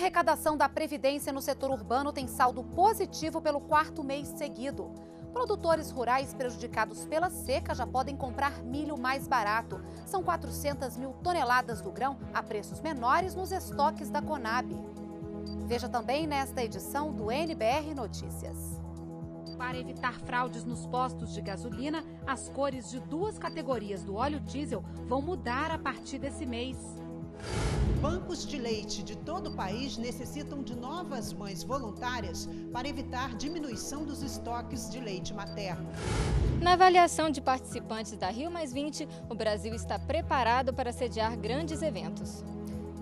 arrecadação da Previdência no setor urbano tem saldo positivo pelo quarto mês seguido. Produtores rurais prejudicados pela seca já podem comprar milho mais barato. São 400 mil toneladas do grão a preços menores nos estoques da Conab. Veja também nesta edição do NBR Notícias. Para evitar fraudes nos postos de gasolina, as cores de duas categorias do óleo diesel vão mudar a partir desse mês. Bancos de leite de todo o país necessitam de novas mães voluntárias para evitar diminuição dos estoques de leite materno. Na avaliação de participantes da Rio o Brasil está preparado para sediar grandes eventos.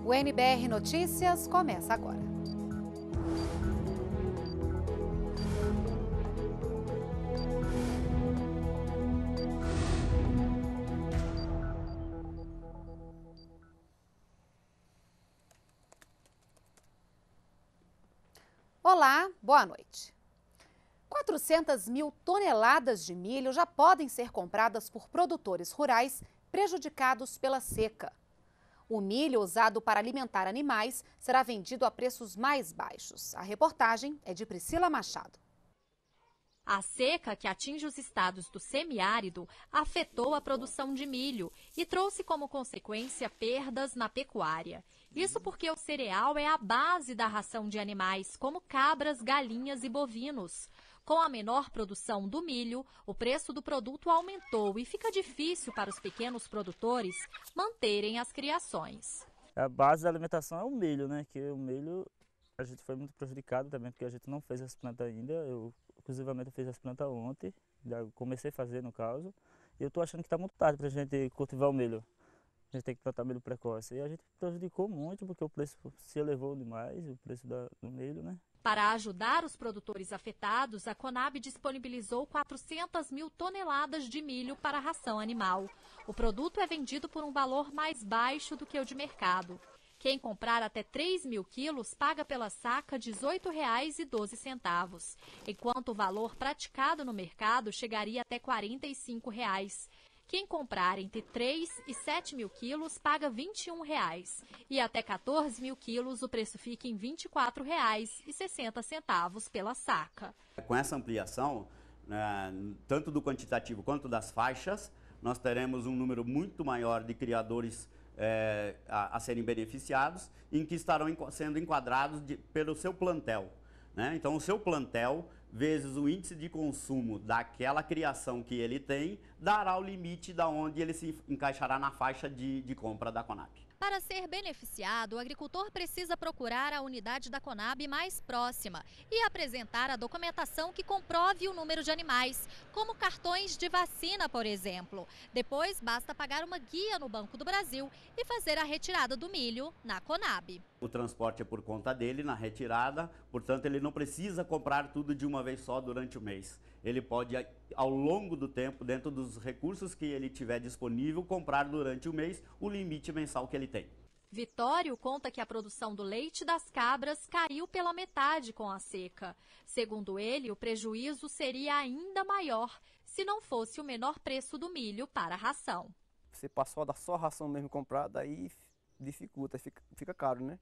O NBR Notícias começa agora. Olá, boa noite. 400 mil toneladas de milho já podem ser compradas por produtores rurais prejudicados pela seca. O milho usado para alimentar animais será vendido a preços mais baixos. A reportagem é de Priscila Machado. A seca que atinge os estados do semiárido afetou a produção de milho e trouxe como consequência perdas na pecuária. Isso porque o cereal é a base da ração de animais, como cabras, galinhas e bovinos. Com a menor produção do milho, o preço do produto aumentou e fica difícil para os pequenos produtores manterem as criações. A base da alimentação é o milho, né? Que o milho a gente foi muito prejudicado também, porque a gente não fez as planta ainda. Eu Inclusive eu fiz as plantas ontem, já comecei a fazer no caso. E eu estou achando que está muito tarde para a gente cultivar o milho. A gente tem que plantar milho precoce. E a gente prejudicou muito porque o preço se elevou demais, o preço do milho, né? Para ajudar os produtores afetados, a Conab disponibilizou 400 mil toneladas de milho para ração animal. O produto é vendido por um valor mais baixo do que o de mercado. Quem comprar até 3 mil quilos paga pela saca R$ 18,12, enquanto o valor praticado no mercado chegaria até R$ 45. Quem comprar entre 3 e 7 mil quilos paga R$ 21 reais, e até 14 mil quilos o preço fica em R$ 24,60 pela saca. Com essa ampliação, né, tanto do quantitativo quanto das faixas, nós teremos um número muito maior de criadores é, a, a, serem beneficiados, em que estarão sendo enquadrados de, pelo seu plantel. Né? Então, o seu plantel, vezes o índice de consumo daquela criação que ele tem, dará o limite da onde ele se encaixará na faixa de, de compra da Conab. Para ser beneficiado, o agricultor precisa procurar a unidade da Conab mais próxima e apresentar a documentação que comprove o número de animais, como cartões de vacina, por exemplo. Depois, basta pagar uma guia no Banco do Brasil e fazer a retirada do milho na Conab o transporte é por conta dele na retirada, portanto ele não precisa comprar tudo de uma vez só durante o mês. Ele pode, ao longo do tempo, dentro dos recursos que ele tiver disponível, comprar durante o mês o limite mensal que ele tem. Vitório conta que a produção do leite das cabras caiu pela metade com a seca. Segundo ele, o prejuízo seria ainda maior se não fosse o menor preço do milho para a ração. Você passou da só ração mesmo comprada, aí e dificulta, fica, fica caro, né?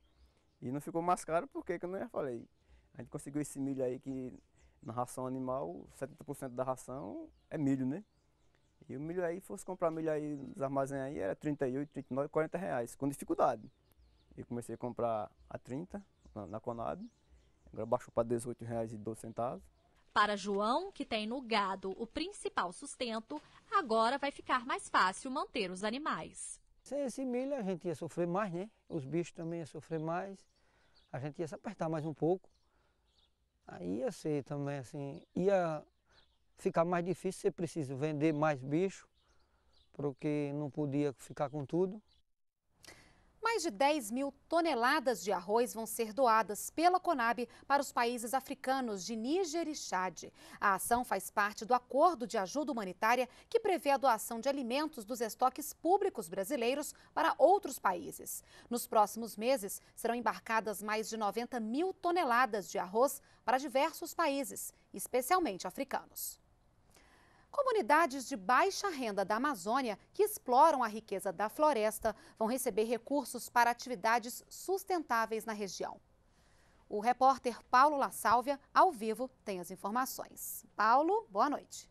E não ficou mais caro porque, como eu já falei, a gente conseguiu esse milho aí que na ração animal, 70% da ração é milho, né? E o milho aí, fosse comprar milho aí nos armazéns aí, era 38, 39, 40 reais, com dificuldade. Eu comecei a comprar a 30 na, na Conab, agora baixou para 18 reais e 12 centavos. Para João, que tem no gado o principal sustento, agora vai ficar mais fácil manter os animais. Sem esse milho a gente ia sofrer mais, né? Os bichos também iam sofrer mais, a gente ia se apertar mais um pouco. Aí ia ser também assim, ia ficar mais difícil, você precisa vender mais bicho, porque não podia ficar com tudo. Mais de 10 mil toneladas de arroz vão ser doadas pela Conab para os países africanos de Níger e Chad. A ação faz parte do acordo de ajuda humanitária que prevê a doação de alimentos dos estoques públicos brasileiros para outros países. Nos próximos meses, serão embarcadas mais de 90 mil toneladas de arroz para diversos países, especialmente africanos. Comunidades de baixa renda da Amazônia que exploram a riqueza da floresta vão receber recursos para atividades sustentáveis na região. O repórter Paulo La Sálvia, ao vivo, tem as informações. Paulo, boa noite.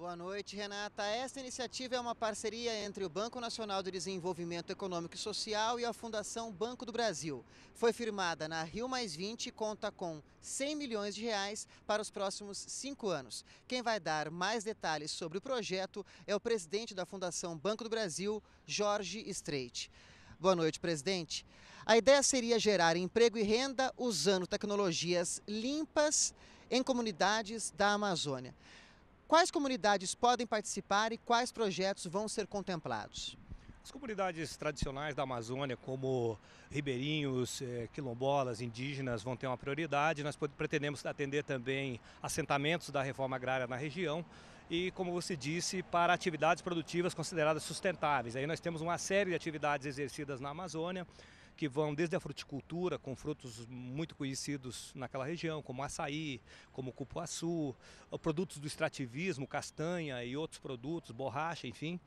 Boa noite, Renata. Esta iniciativa é uma parceria entre o Banco Nacional de Desenvolvimento Econômico e Social e a Fundação Banco do Brasil. Foi firmada na Rio Mais 20 e conta com 100 milhões de reais para os próximos cinco anos. Quem vai dar mais detalhes sobre o projeto é o presidente da Fundação Banco do Brasil, Jorge Streit. Boa noite, presidente. A ideia seria gerar emprego e renda usando tecnologias limpas em comunidades da Amazônia. Quais comunidades podem participar e quais projetos vão ser contemplados? As comunidades tradicionais da Amazônia, como ribeirinhos, eh, quilombolas, indígenas, vão ter uma prioridade. Nós pretendemos atender também assentamentos da reforma agrária na região e, como você disse, para atividades produtivas consideradas sustentáveis. Aí nós temos uma série de atividades exercidas na Amazônia que vão desde a fruticultura, com frutos muito conhecidos naquela região, como açaí, como cupuaçu, produtos do extrativismo, castanha e outros produtos, borracha, enfim.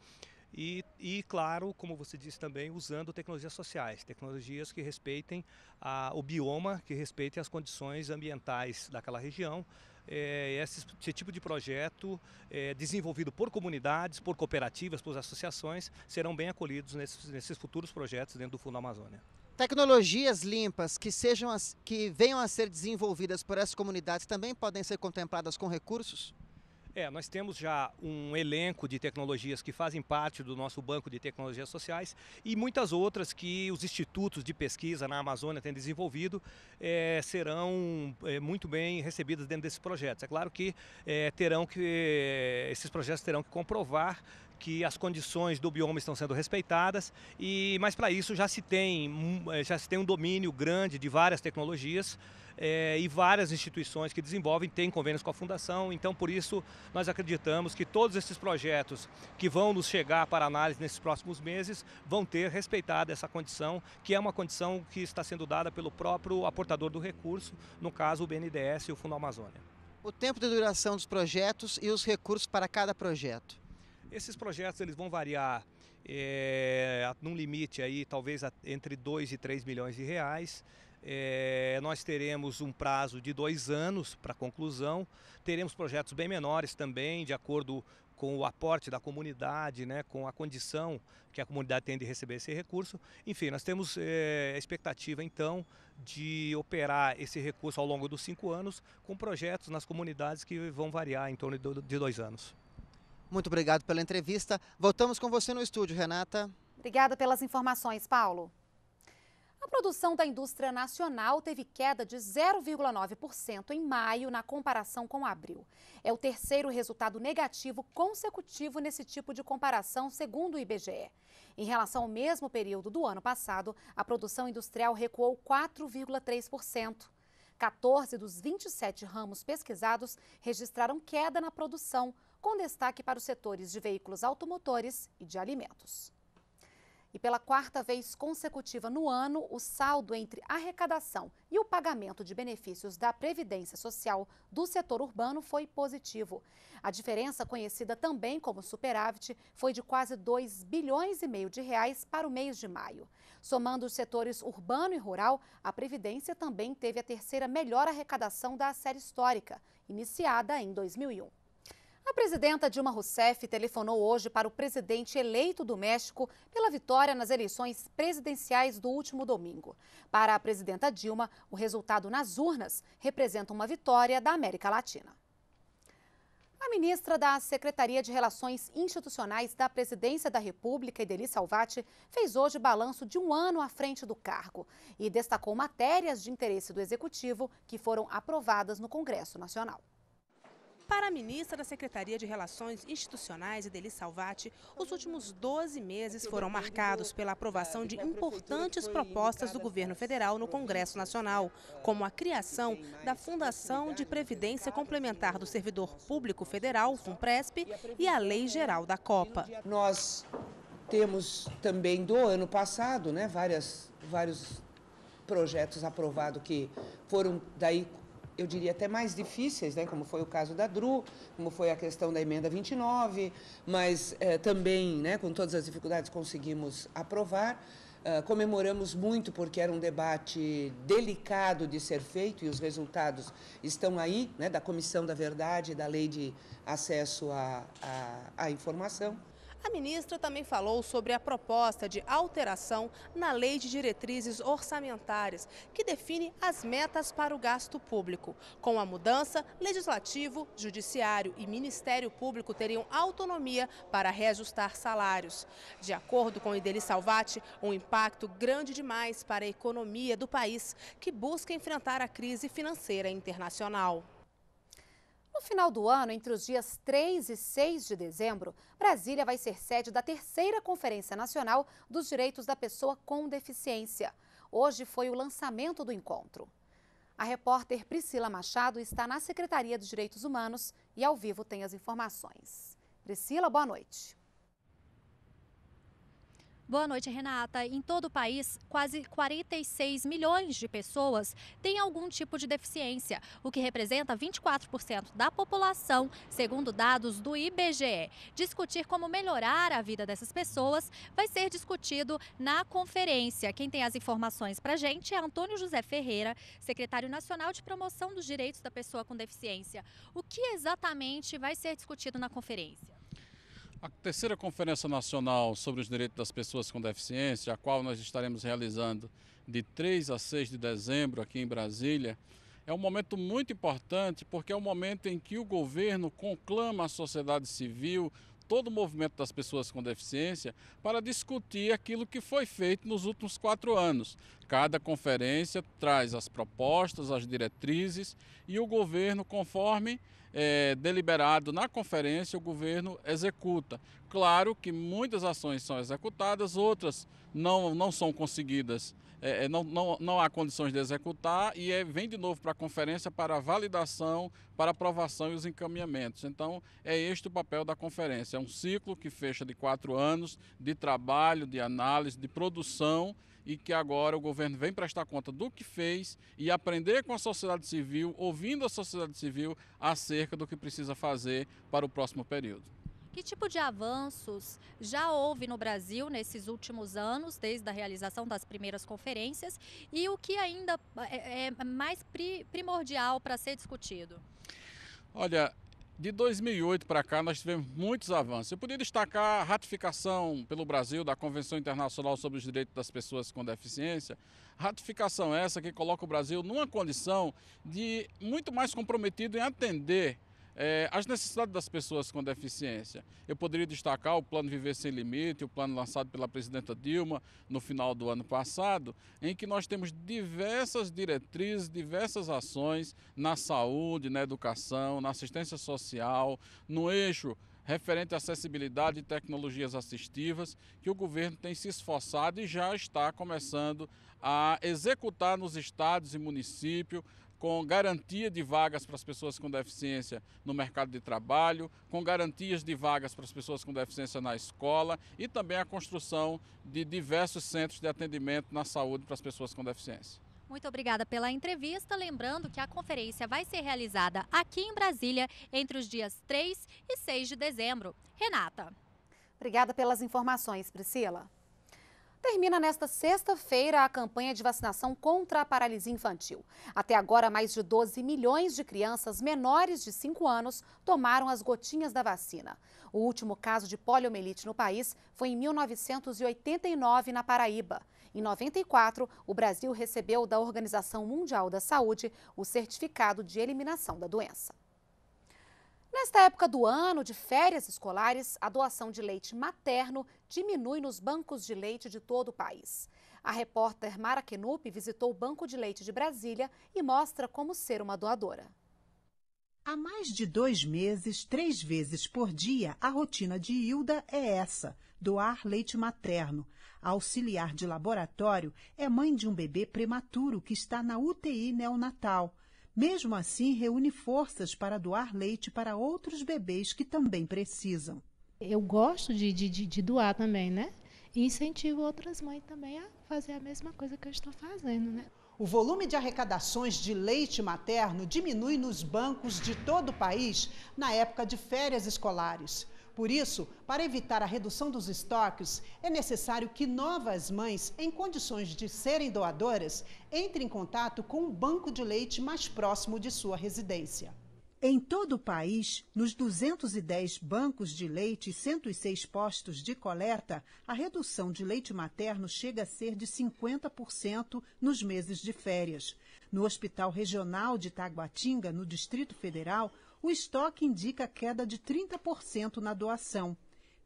E, e, claro, como você disse também, usando tecnologias sociais, tecnologias que respeitem a, o bioma, que respeitem as condições ambientais daquela região. É, esse, esse, tipo de projeto, é, desenvolvido por comunidades, por cooperativas, por associações, serão bem acolhidos nesses, nesses futuros projetos dentro do Fundo Amazônia. Tecnologias limpas que, sejam as, que venham a ser desenvolvidas por essas comunidades também podem ser contempladas com recursos? É, nós temos já um elenco de tecnologias que fazem parte do nosso banco de tecnologias sociais e muitas outras que os institutos de pesquisa na Amazônia têm desenvolvido é, serão é, muito bem recebidas dentro desses projetos. É claro que é, terão que é, esses projetos terão que comprovar que as condições do bioma estão sendo respeitadas, e mas para isso já se, tem, eh, já se tem um domínio grande de várias tecnologias. É, e várias instituições que desenvolvem têm convênios com a Fundação, então por isso nós acreditamos que todos esses projetos que vão nos chegar para análise nesses próximos meses vão ter respeitado essa condição, que é uma condição que está sendo dada pelo próprio aportador do recurso, no caso o BNDES e o Fundo Amazônia. O tempo de duração dos projetos e os recursos para cada projeto. Esses projetos eles vão variar é, num limite aí talvez entre 2 e 3 milhões de reais. É, nós teremos um prazo de dois anos para conclusão. Teremos projetos bem menores também, de acordo com o aporte da comunidade, né, com a condição que a comunidade tem de receber esse recurso. Enfim, nós temos é, a expectativa, então, de operar esse recurso ao longo dos cinco anos com projetos nas comunidades que vão variar em torno de dois anos. Muito obrigado pela entrevista. Voltamos com você no estúdio, Renata. Obrigada pelas informações, Paulo. A produção da indústria nacional teve queda de 0,9% em maio na comparação com abril. É o terceiro resultado negativo consecutivo nesse tipo de comparação, segundo o IBGE. Em relação ao mesmo período do ano passado, a produção industrial recuou 4,3%. 14 dos 27 ramos pesquisados registraram queda na produção, com destaque para os setores de veículos automotores e de alimentos. E pela quarta vez consecutiva no ano, o saldo entre arrecadação e o pagamento de benefícios da Previdência Social do setor urbano foi positivo. A diferença, conhecida também como superávit, foi de quase 2 bilhões e meio de reais para o mês de maio. Somando os setores urbano e rural, a Previdência também teve a terceira melhor arrecadação da série histórica, iniciada em 2001. A presidenta Dilma Rousseff telefonou hoje para o presidente eleito do México pela vitória nas eleições presidenciais do último domingo. Para a presidenta Dilma, o resultado nas urnas representa uma vitória da América Latina. A ministra da Secretaria de Relações Institucionais da Presidência da República, Edeli Salvati, fez hoje balanço de um ano à frente do cargo e destacou matérias de interesse do Executivo que foram aprovadas no Congresso Nacional. Para a ministra da Secretaria de Relações Institucionais, Edeli Salvati, os últimos 12 meses foram marcados pela aprovação de importantes propostas do governo federal no Congresso Nacional, como a criação da Fundação de Previdência Complementar do Servidor Público Federal, FUNPRESP, e a Lei Geral da Copa. Nós temos também do ano passado né, várias, vários projetos aprovados que foram daí eu diria até mais difíceis, né, como foi o caso da DRU, como foi a questão da emenda 29, mas eh, também, né, com todas as dificuldades, conseguimos aprovar. Uh, comemoramos muito porque era um debate delicado de ser feito e os resultados estão aí, né, da Comissão da Verdade, da Lei de Acesso à, à, à Informação. A ministra também falou sobre a proposta de alteração na Lei de Diretrizes Orçamentárias, que define as metas para o gasto público. Com a mudança, legislativo, judiciário e Ministério Público teriam autonomia para reajustar salários. De acordo com Ideli Salvati, um impacto grande demais para a economia do país, que busca enfrentar a crise financeira internacional. No final do ano, entre os dias 3 e 6 de dezembro, Brasília vai ser sede da terceira Conferência Nacional dos Direitos da Pessoa com Deficiência. Hoje foi o lançamento do encontro. A repórter Priscila Machado está na Secretaria dos Direitos Humanos e ao vivo tem as informações. Priscila, boa noite. Boa noite, Renata. Em todo o país, quase 46 milhões de pessoas têm algum tipo de deficiência, o que representa 24% da população, segundo dados do IBGE. Discutir como melhorar a vida dessas pessoas vai ser discutido na conferência. Quem tem as informações para a gente é Antônio José Ferreira, secretário nacional de promoção dos direitos da pessoa com deficiência. O que exatamente vai ser discutido na conferência? A terceira Conferência Nacional sobre os Direitos das Pessoas com Deficiência, a qual nós estaremos realizando de 3 a 6 de dezembro aqui em Brasília, é um momento muito importante porque é o um momento em que o governo conclama a sociedade civil, todo o movimento das pessoas com deficiência para discutir aquilo que foi feito nos últimos quatro anos. Cada conferência traz as propostas, as diretrizes e o governo, conforme é, deliberado na conferência, o governo executa. Claro que muitas ações são executadas, outras não, não são conseguidas, é, é não, não, não há condições de executar e é, vem de novo para a conferência para validação, para aprovação e os encaminhamentos. Então, é este o papel da conferência. É um ciclo que fecha de quatro anos de trabalho, de análise, de produção e que agora o governo vem prestar conta do que fez e aprender com a sociedade civil, ouvindo a sociedade civil acerca do que precisa fazer para o próximo período. Que tipo de avanços já houve no Brasil nesses últimos anos, desde a realização das primeiras conferências, e o que ainda é, é mais primordial para ser discutido? Olha, de 2008 para cá, nós tivemos muitos avanços. Eu podia destacar a ratificação pelo Brasil da Convenção Internacional sobre os Direitos das Pessoas com Deficiência. Ratificação essa que coloca o Brasil numa condição de muito mais comprometido em atender é, as necessidades das pessoas com deficiência. Eu poderia destacar o Plano Viver Sem Limite, o plano lançado pela presidenta Dilma no final do ano passado, em que nós temos diversas diretrizes, diversas ações na saúde, na educação, na assistência social, no eixo referente à acessibilidade e tecnologias assistivas, que o governo tem se esforçado e já está começando a executar nos estados e municípios com garantia de vagas para as pessoas com deficiência no mercado de trabalho, com garantias de vagas para as pessoas com deficiência na escola e também a construção de diversos centros de atendimento na saúde para as pessoas com deficiência. Muito obrigada pela entrevista. Lembrando que a conferência vai ser realizada aqui em Brasília entre os dias 3 e 6 de dezembro. Renata. Obrigada pelas informações, Priscila. Termina nesta sexta-feira a campanha de vacinação contra a paralisia infantil. Até agora, mais de 12 milhões de crianças menores de 5 anos tomaram as gotinhas da vacina. O último caso de poliomielite no país foi em 1989, na Paraíba. Em 94, o Brasil recebeu da Organização Mundial da Saúde o certificado de eliminação da doença. Nesta época do ano de férias escolares, a doação de leite materno diminui nos bancos de leite de todo o país. A repórter Mara Kenup visitou o Banco de Leite de Brasília e mostra como ser uma doadora. Há mais de dois meses, três vezes por dia, a rotina de Hilda é essa: doar leite materno. A auxiliar de laboratório é mãe de um bebê prematuro que está na UTI neonatal. Mesmo assim, reúne forças para doar leite para outros bebês que também precisam. Eu gosto de, de, de doar também, né? E incentivo outras mães também a fazer a mesma coisa que eu estou fazendo, né? O volume de arrecadações de leite materno diminui nos bancos de todo o país na época de férias escolares. Por isso, para evitar a redução dos estoques, é necessário que novas mães, em condições de serem doadoras, entrem em contato com um banco de leite mais próximo de sua residência. Em todo o país, nos 210 bancos de leite e 106 postos de coleta, a redução de leite materno chega a ser de 50% nos meses de férias. No Hospital Regional de Taguatinga, no Distrito Federal, o estoque indica queda de 30% na doação.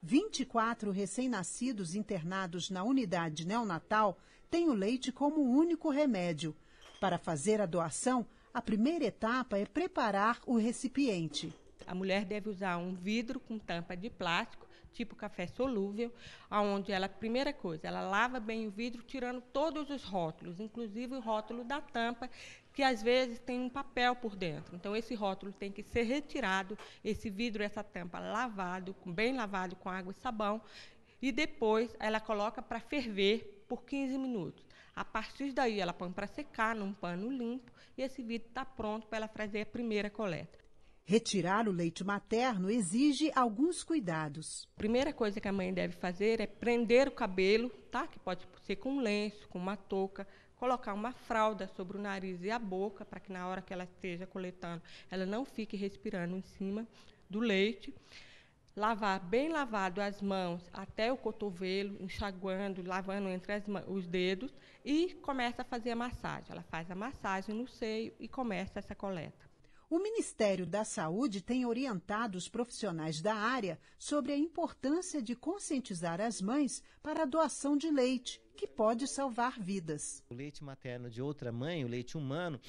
24 recém-nascidos internados na unidade neonatal têm o leite como único remédio. Para fazer a doação, a primeira etapa é preparar o recipiente. A mulher deve usar um vidro com tampa de plástico tipo café solúvel, onde ela, primeira coisa, ela lava bem o vidro, tirando todos os rótulos, inclusive o rótulo da tampa, que às vezes tem um papel por dentro. Então, esse rótulo tem que ser retirado, esse vidro, essa tampa lavado, bem lavado com água e sabão, e depois ela coloca para ferver por 15 minutos. A partir daí, ela põe para secar num pano limpo e esse vidro está pronto para ela fazer a primeira coleta. Retirar o leite materno exige alguns cuidados. A primeira coisa que a mãe deve fazer é prender o cabelo, tá? Que pode ser com um lenço, com uma touca, colocar uma fralda sobre o nariz e a boca para que na hora que ela esteja coletando, ela não fique respirando em cima do leite. Lavar bem lavado as mãos até o cotovelo, enxaguando, lavando entre as, os dedos e começa a fazer a massagem. Ela faz a massagem no seio e começa essa coleta. O Ministério da Saúde tem orientado os profissionais da área sobre a importância de conscientizar as mães para a doação de leite, que pode salvar vidas. O leite materno de outra mãe, o leite humano,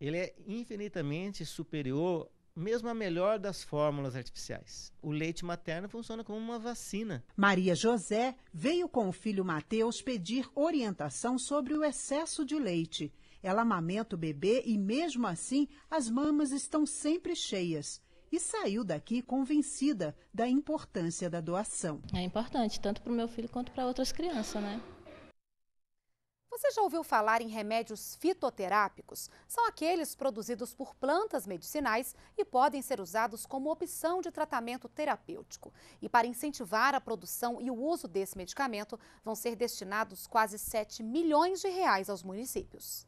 ele é infinitamente superior mesmo a melhor das fórmulas artificiais. O leite materno funciona como uma vacina. Maria José veio com o filho Mateus pedir orientação sobre o excesso de leite. Ela amamenta o bebê e, mesmo assim, as mamas estão sempre cheias. E saiu daqui convencida da importância da doação. É importante, tanto para o meu filho quanto para outras crianças, né? Você já ouviu falar em remédios fitoterápicos? São aqueles produzidos por plantas medicinais e podem ser usados como opção de tratamento terapêutico. E para incentivar a produção e o uso desse medicamento, vão ser destinados quase 7 milhões de reais aos municípios.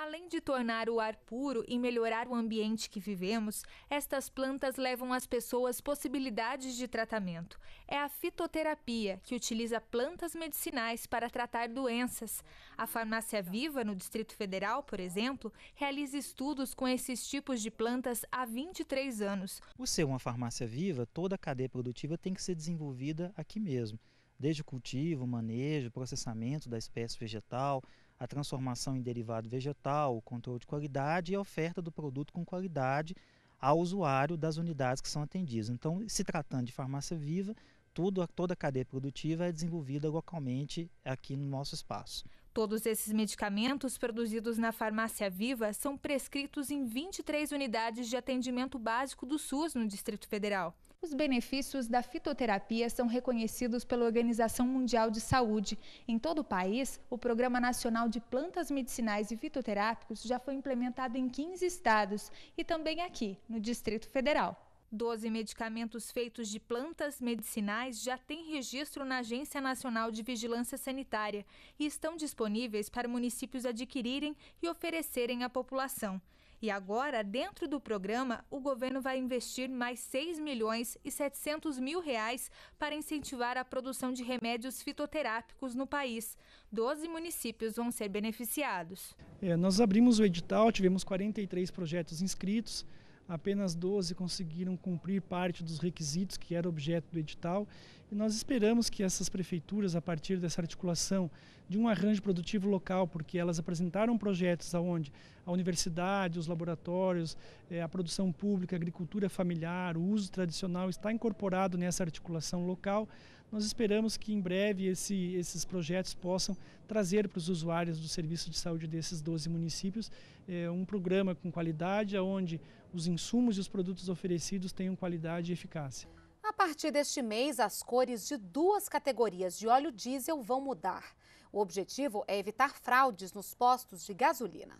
Além de tornar o ar puro e melhorar o ambiente que vivemos, estas plantas levam às pessoas possibilidades de tratamento. É a fitoterapia, que utiliza plantas medicinais para tratar doenças. A Farmácia Viva, no Distrito Federal, por exemplo, realiza estudos com esses tipos de plantas há 23 anos. O ser uma farmácia viva, toda a cadeia produtiva tem que ser desenvolvida aqui mesmo desde o cultivo, manejo, processamento da espécie vegetal, a transformação em derivado vegetal, o controle de qualidade e a oferta do produto com qualidade ao usuário das unidades que são atendidas. Então, se tratando de farmácia viva, tudo, toda a cadeia produtiva é desenvolvida localmente aqui no nosso espaço. Todos esses medicamentos produzidos na Farmácia Viva são prescritos em 23 unidades de atendimento básico do SUS no Distrito Federal. Os benefícios da fitoterapia são reconhecidos pela Organização Mundial de Saúde. Em todo o país, o Programa Nacional de Plantas Medicinais e Fitoterápicos já foi implementado em 15 estados e também aqui, no Distrito Federal. Doze medicamentos feitos de plantas medicinais já têm registro na Agência Nacional de Vigilância Sanitária e estão disponíveis para municípios adquirirem e oferecerem à população. E agora, dentro do programa, o governo vai investir mais 6 milhões e 700 mil reais para incentivar a produção de remédios fitoterápicos no país. Doze municípios vão ser beneficiados. É, nós abrimos o edital, tivemos 43 projetos inscritos apenas 12 conseguiram cumprir parte dos requisitos que era objeto do edital e nós esperamos que essas prefeituras, a partir dessa articulação de um arranjo produtivo local, porque elas apresentaram projetos aonde a universidade, os laboratórios, eh, a produção pública, a agricultura familiar, o uso tradicional está incorporado nessa articulação local. Nós esperamos que em breve esse, esses projetos possam trazer para os usuários do serviço de saúde desses 12 municípios eh, um programa com qualidade, onde os insumos e os produtos oferecidos tenham qualidade e eficácia. A partir deste mês, as cores de duas categorias de óleo diesel vão mudar. O objetivo é evitar fraudes nos postos de gasolina.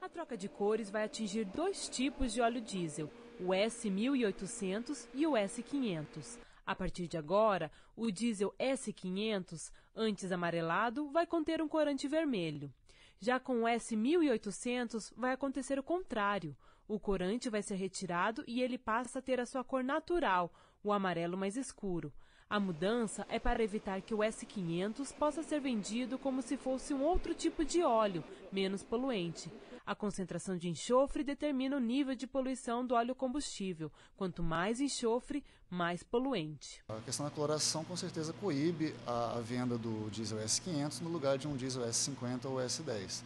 A troca de cores vai atingir dois tipos de óleo diesel, o S1800 e o S500. A partir de agora, o diesel S500, antes amarelado, vai conter um corante vermelho. Já com o S1800, vai acontecer o contrário. O corante vai ser retirado e ele passa a ter a sua cor natural, o amarelo mais escuro. A mudança é para evitar que o S500 possa ser vendido como se fosse um outro tipo de óleo, menos poluente. A concentração de enxofre determina o nível de poluição do óleo combustível. Quanto mais enxofre, mais poluente. A questão da coloração com certeza coíbe a venda do diesel S500 no lugar de um diesel S50 ou S10.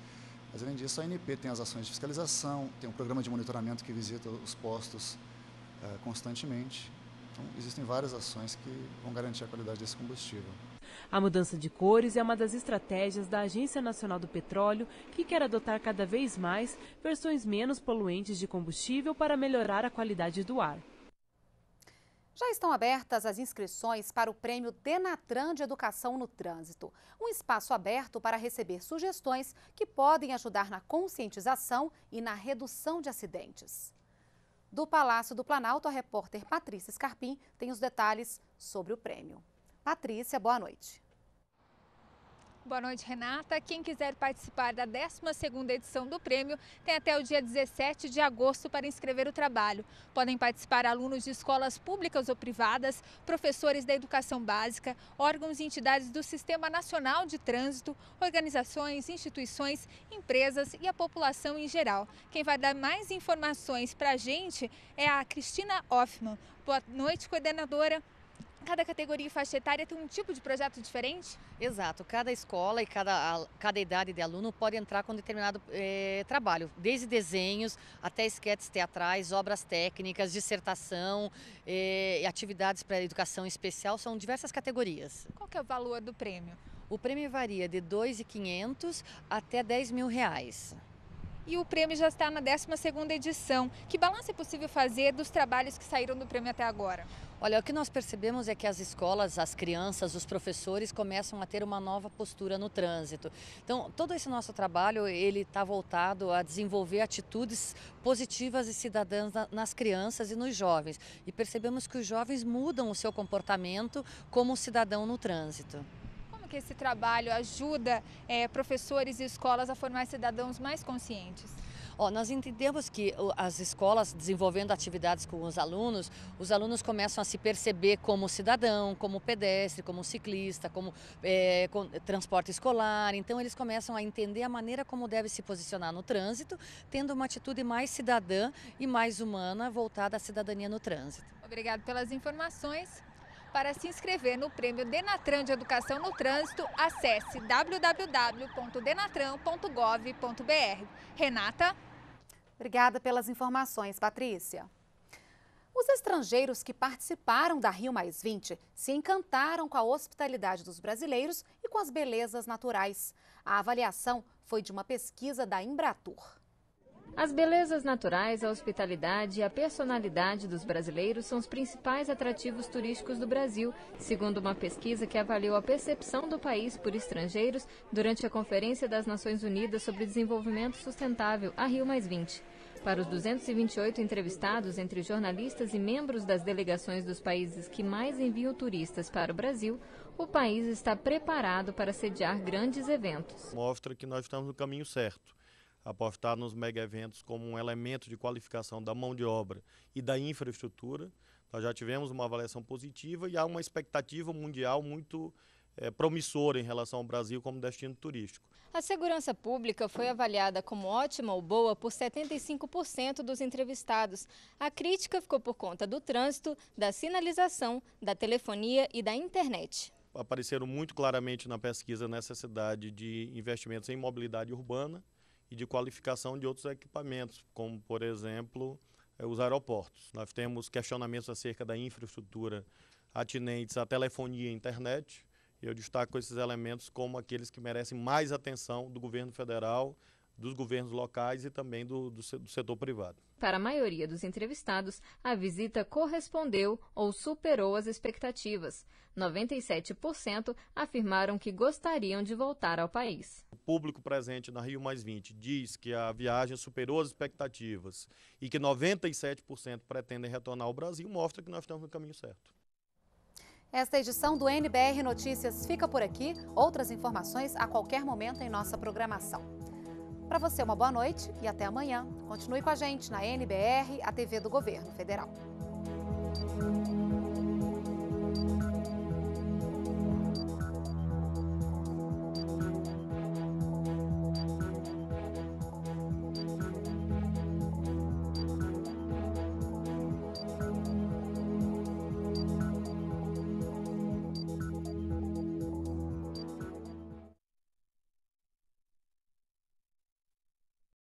Mas, além disso, a ANP tem as ações de fiscalização, tem um programa de monitoramento que visita os postos uh, constantemente. Então, existem várias ações que vão garantir a qualidade desse combustível. A mudança de cores é uma das estratégias da Agência Nacional do Petróleo, que quer adotar cada vez mais versões menos poluentes de combustível para melhorar a qualidade do ar. Já estão abertas as inscrições para o Prêmio Denatran de Educação no Trânsito, um espaço aberto para receber sugestões que podem ajudar na conscientização e na redução de acidentes. Do Palácio do Planalto, a repórter Patrícia Scarpim tem os detalhes sobre o prêmio. Patrícia, boa noite. Boa noite, Renata. Quem quiser participar da 12ª edição do prêmio tem até o dia 17 de agosto para inscrever o trabalho. Podem participar alunos de escolas públicas ou privadas, professores da educação básica, órgãos e entidades do Sistema Nacional de Trânsito, organizações, instituições, empresas e a população em geral. Quem vai dar mais informações para a gente é a Cristina Hoffman. Boa noite, coordenadora cada categoria e faixa etária tem um tipo de projeto diferente? Exato. Cada escola e cada, cada idade de aluno pode entrar com determinado é, trabalho, desde desenhos até esquetes teatrais, obras técnicas, dissertação, é, atividades para educação especial, são diversas categorias. Qual é o valor do prêmio? O prêmio varia de 2.500 até R$ mil reais e o prêmio já está na 12ª edição. Que balanço é possível fazer dos trabalhos que saíram do prêmio até agora? Olha, o que nós percebemos é que as escolas, as crianças, os professores começam a ter uma nova postura no trânsito. Então, todo esse nosso trabalho, ele está voltado a desenvolver atitudes positivas e cidadãs nas crianças e nos jovens. E percebemos que os jovens mudam o seu comportamento como cidadão no trânsito que esse trabalho ajuda é, professores e escolas a formar cidadãos mais conscientes? Oh, nós entendemos que as escolas desenvolvendo atividades com os alunos, os alunos começam a se perceber como cidadão, como pedestre, como ciclista, como é, com, transporte escolar. Então eles começam a entender a maneira como deve se posicionar no trânsito, tendo uma atitude mais cidadã e mais humana voltada à cidadania no trânsito. Obrigado pelas informações. Para se inscrever no Prêmio Denatran de Educação no Trânsito, acesse www.denatran.gov.br. Renata? Obrigada pelas informações, Patrícia. Os estrangeiros que participaram da Rio se encantaram com a hospitalidade dos brasileiros e com as belezas naturais. A avaliação foi de uma pesquisa da Embratur. As belezas naturais, a hospitalidade e a personalidade dos brasileiros são os principais atrativos turísticos do Brasil, segundo uma pesquisa que avaliou a percepção do país por estrangeiros durante a Conferência das Nações Unidas sobre Desenvolvimento Sustentável, a Rio Para os 228 entrevistados entre jornalistas e membros das delegações dos países que mais enviam turistas para o Brasil, o país está preparado para sediar grandes eventos. Mostra que nós estamos no caminho certo apostar nos mega eventos como um elemento de qualificação da mão de obra e da infraestrutura. Nós já tivemos uma avaliação positiva e há uma expectativa mundial muito é, promissora em relação ao Brasil como destino turístico. A segurança pública foi avaliada como ótima ou boa por 75% dos entrevistados. A crítica ficou por conta do trânsito, da sinalização, da telefonia e da internet. Apareceram muito claramente na pesquisa a necessidade de investimentos em mobilidade urbana, e de qualificação de outros equipamentos, como, por exemplo, eh, os aeroportos. Nós temos questionamentos acerca da infraestrutura atinentes à telefonia e internet. Eu destaco esses elementos como aqueles que merecem mais atenção do governo federal dos governos locais e também do, do, do, setor privado. Para a maioria dos entrevistados, a visita correspondeu ou superou as expectativas. 97% afirmaram que gostariam de voltar ao país. O público presente na Rio diz que a viagem superou as expectativas e que 97% pretendem retornar ao Brasil, mostra que nós estamos no caminho certo. Esta edição do NBR Notícias fica por aqui. Outras informações a qualquer momento em nossa programação. Para você, uma boa noite e até amanhã. Continue com a gente na NBR, a TV do Governo Federal.